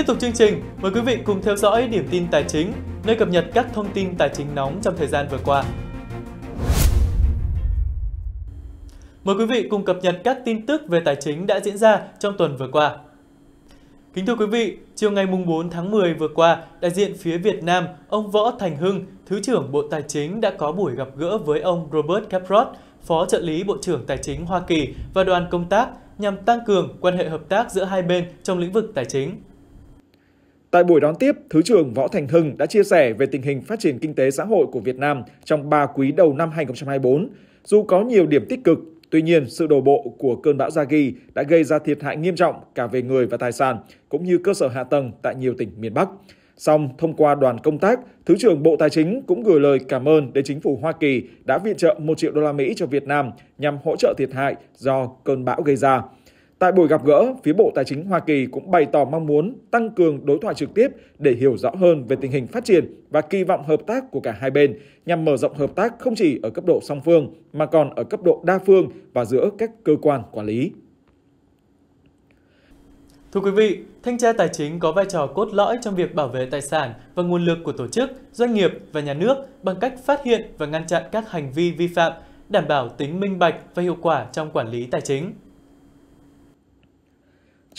Tiếp tục chương trình, mời quý vị cùng theo dõi điểm tin tài chính, nơi cập nhật các thông tin tài chính nóng trong thời gian vừa qua. Mời quý vị cùng cập nhật các tin tức về tài chính đã diễn ra trong tuần vừa qua. Kính thưa quý vị, chiều ngày 4 tháng 10 vừa qua, đại diện phía Việt Nam, ông Võ Thành Hưng, Thứ trưởng Bộ Tài chính đã có buổi gặp gỡ với ông Robert Caprot, Phó trợ lý Bộ trưởng Tài chính Hoa Kỳ và đoàn công tác nhằm tăng cường quan hệ hợp tác giữa hai bên trong lĩnh vực tài chính. Tại buổi đón tiếp, Thứ trưởng Võ Thành Hưng đã chia sẻ về tình hình phát triển kinh tế xã hội của Việt Nam trong 3 quý đầu năm 2024. Dù có nhiều điểm tích cực, tuy nhiên sự đổ bộ của cơn bão Yagi đã gây ra thiệt hại nghiêm trọng cả về người và tài sản, cũng như cơ sở hạ tầng tại nhiều tỉnh miền Bắc. Song, thông qua đoàn công tác, Thứ trưởng Bộ Tài chính cũng gửi lời cảm ơn đến chính phủ Hoa Kỳ đã viện trợ 1 triệu đô la Mỹ cho Việt Nam nhằm hỗ trợ thiệt hại do cơn bão gây ra. Tại buổi gặp gỡ, phía Bộ Tài chính Hoa Kỳ cũng bày tỏ mong muốn tăng cường đối thoại trực tiếp để hiểu rõ hơn về tình hình phát triển và kỳ vọng hợp tác của cả hai bên nhằm mở rộng hợp tác không chỉ ở cấp độ song phương mà còn ở cấp độ đa phương và giữa các cơ quan quản lý. Thưa quý vị, thanh tra tài chính có vai trò cốt lõi trong việc bảo vệ tài sản và nguồn lực của tổ chức, doanh nghiệp và nhà nước bằng cách phát hiện và ngăn chặn các hành vi vi phạm, đảm bảo tính minh bạch và hiệu quả trong quản lý tài chính.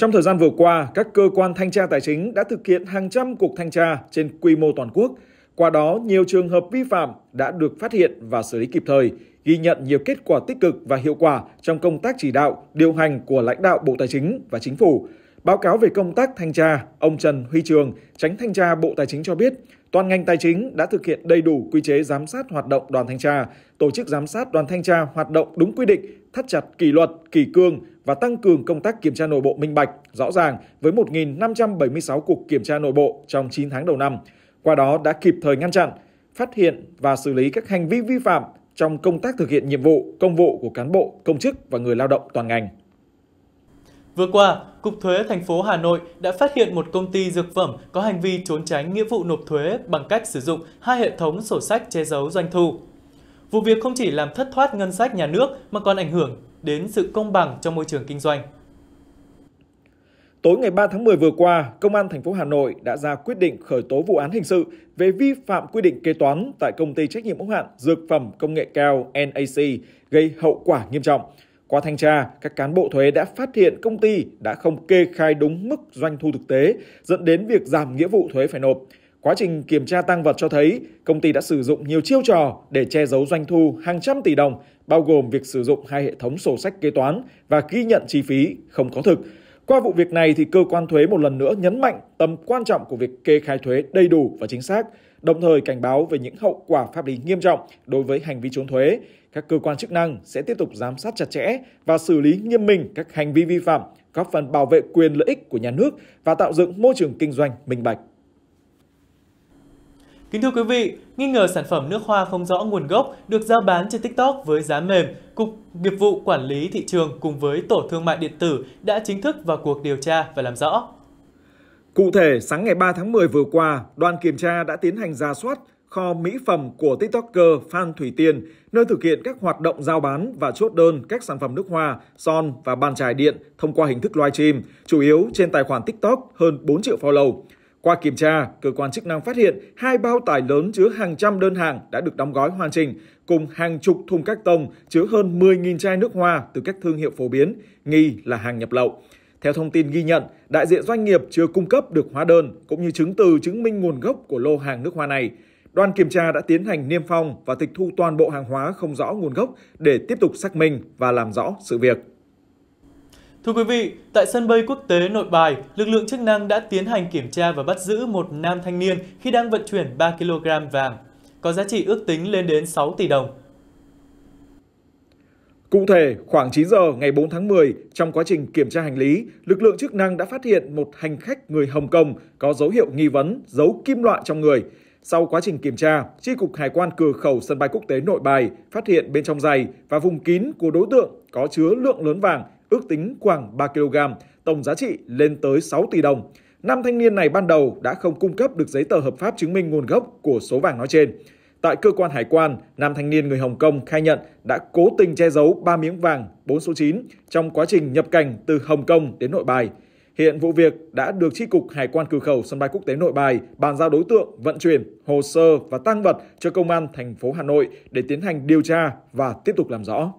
Trong thời gian vừa qua, các cơ quan thanh tra tài chính đã thực hiện hàng trăm cuộc thanh tra trên quy mô toàn quốc. Qua đó, nhiều trường hợp vi phạm đã được phát hiện và xử lý kịp thời, ghi nhận nhiều kết quả tích cực và hiệu quả trong công tác chỉ đạo, điều hành của lãnh đạo Bộ Tài chính và Chính phủ. Báo cáo về công tác thanh tra, ông Trần Huy Trường, tránh thanh tra Bộ Tài chính cho biết, toàn ngành tài chính đã thực hiện đầy đủ quy chế giám sát hoạt động đoàn thanh tra, tổ chức giám sát đoàn thanh tra hoạt động đúng quy định, thắt chặt kỷ luật, kỷ cương, và tăng cường công tác kiểm tra nội bộ minh bạch, rõ ràng với 1.576 cuộc kiểm tra nội bộ trong 9 tháng đầu năm. Qua đó đã kịp thời ngăn chặn, phát hiện và xử lý các hành vi vi phạm trong công tác thực hiện nhiệm vụ, công vụ của cán bộ, công chức và người lao động toàn ngành. Vừa qua, Cục Thuế thành phố Hà Nội đã phát hiện một công ty dược phẩm có hành vi trốn tránh nghĩa vụ nộp thuế bằng cách sử dụng hai hệ thống sổ sách che giấu doanh thu. Vụ việc không chỉ làm thất thoát ngân sách nhà nước mà còn ảnh hưởng đến sự công bằng trong môi trường kinh doanh. Tối ngày 3 tháng 10 vừa qua, Công an thành phố Hà Nội đã ra quyết định khởi tố vụ án hình sự về vi phạm quy định kế toán tại công ty trách nhiệm hữu hạn Dược phẩm Công nghệ cao NAC gây hậu quả nghiêm trọng. Qua thanh tra, các cán bộ thuế đã phát hiện công ty đã không kê khai đúng mức doanh thu thực tế, dẫn đến việc giảm nghĩa vụ thuế phải nộp. Quá trình kiểm tra tăng vật cho thấy công ty đã sử dụng nhiều chiêu trò để che giấu doanh thu hàng trăm tỷ đồng, bao gồm việc sử dụng hai hệ thống sổ sách kế toán và ghi nhận chi phí không có thực. Qua vụ việc này thì cơ quan thuế một lần nữa nhấn mạnh tầm quan trọng của việc kê khai thuế đầy đủ và chính xác, đồng thời cảnh báo về những hậu quả pháp lý nghiêm trọng đối với hành vi trốn thuế. Các cơ quan chức năng sẽ tiếp tục giám sát chặt chẽ và xử lý nghiêm minh các hành vi vi phạm, góp phần bảo vệ quyền lợi ích của nhà nước và tạo dựng môi trường kinh doanh minh bạch. Kính thưa quý vị, nghi ngờ sản phẩm nước hoa không rõ nguồn gốc được giao bán trên TikTok với giá mềm, Cục Nghiệp vụ Quản lý Thị trường cùng với Tổ Thương mại Điện tử đã chính thức vào cuộc điều tra và làm rõ. Cụ thể, sáng ngày 3 tháng 10 vừa qua, đoàn kiểm tra đã tiến hành ra soát kho mỹ phẩm của TikToker Phan Thủy Tiên, nơi thực hiện các hoạt động giao bán và chốt đơn các sản phẩm nước hoa, son và bàn chải điện thông qua hình thức live stream, chủ yếu trên tài khoản TikTok hơn 4 triệu follow. Qua kiểm tra, cơ quan chức năng phát hiện hai bao tải lớn chứa hàng trăm đơn hàng đã được đóng gói hoàn chỉnh, cùng hàng chục thùng các tông chứa hơn 10.000 chai nước hoa từ các thương hiệu phổ biến, nghi là hàng nhập lậu. Theo thông tin ghi nhận, đại diện doanh nghiệp chưa cung cấp được hóa đơn cũng như chứng từ chứng minh nguồn gốc của lô hàng nước hoa này. Đoàn kiểm tra đã tiến hành niêm phong và tịch thu toàn bộ hàng hóa không rõ nguồn gốc để tiếp tục xác minh và làm rõ sự việc. Thưa quý vị, tại sân bay quốc tế Nội Bài, lực lượng chức năng đã tiến hành kiểm tra và bắt giữ một nam thanh niên khi đang vận chuyển 3 kg vàng, có giá trị ước tính lên đến 6 tỷ đồng. Cụ thể, khoảng 9 giờ ngày 4 tháng 10, trong quá trình kiểm tra hành lý, lực lượng chức năng đã phát hiện một hành khách người Hồng Kông có dấu hiệu nghi vấn giấu kim loại trong người. Sau quá trình kiểm tra, Tri Cục Hải quan Cửa khẩu Sân bay Quốc tế Nội Bài phát hiện bên trong giày và vùng kín của đối tượng có chứa lượng lớn vàng ước tính khoảng 3 kg, tổng giá trị lên tới 6 tỷ đồng. Nam thanh niên này ban đầu đã không cung cấp được giấy tờ hợp pháp chứng minh nguồn gốc của số vàng nói trên. Tại cơ quan hải quan, nam thanh niên người Hồng Kông khai nhận đã cố tình che giấu 3 miếng vàng 4 số 9 trong quá trình nhập cảnh từ Hồng Kông đến Nội Bài. Hiện vụ việc đã được Tri Cục Hải quan Cửa khẩu Sân bay Quốc tế Nội Bài bàn giao đối tượng, vận chuyển, hồ sơ và tăng vật cho Công an thành phố Hà Nội để tiến hành điều tra và tiếp tục làm rõ.